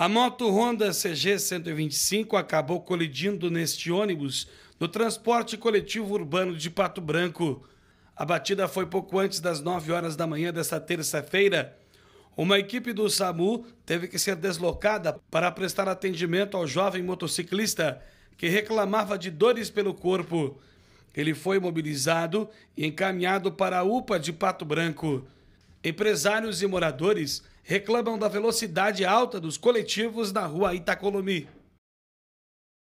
A moto Honda CG 125 acabou colidindo neste ônibus no transporte coletivo urbano de Pato Branco. A batida foi pouco antes das 9 horas da manhã desta terça-feira. Uma equipe do SAMU teve que ser deslocada para prestar atendimento ao jovem motociclista que reclamava de dores pelo corpo. Ele foi mobilizado e encaminhado para a UPA de Pato Branco. Empresários e moradores reclamam da velocidade alta dos coletivos na rua Itacolomi.